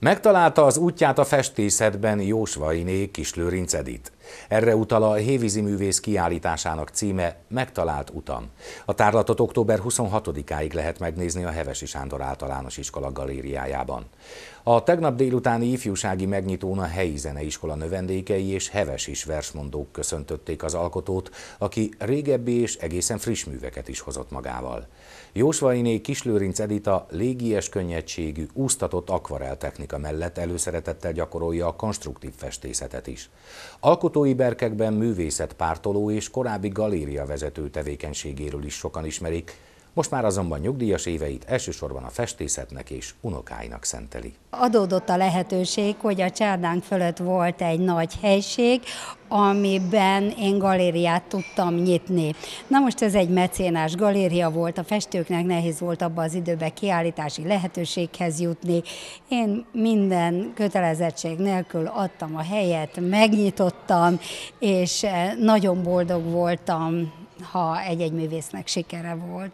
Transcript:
Megtalálta az útját a festészetben Jósvainé Kislőrincedit. Erre utal a Hévízi művész kiállításának címe Megtalált utam. A tárlatot október 26-áig lehet megnézni a Hevesi Sándor általános iskola galériájában. A tegnap délutáni ifjúsági megnyitón a helyi zeneiskola növendékei és heves is versmondók köszöntötték az alkotót, aki régebbi és egészen friss műveket is hozott magával. Jósvainé Kislőrinc Edita légies könnyedségű, úsztatott akvareltechnika mellett előszeretettel gyakorolja a konstruktív festészetet is. Alkotó Alkotói berkekben művészet pártoló és korábbi galéria vezető tevékenységéről is sokan ismerik. Most már azonban nyugdíjas éveit elsősorban a festészetnek és unokáinak szenteli. Adódott a lehetőség, hogy a csárdánk fölött volt egy nagy helység, amiben én galériát tudtam nyitni. Na most ez egy mecénás galéria volt, a festőknek nehéz volt abban az időben kiállítási lehetőséghez jutni. Én minden kötelezettség nélkül adtam a helyet, megnyitottam, és eh, nagyon boldog voltam, ha egy-egy művésznek sikere volt.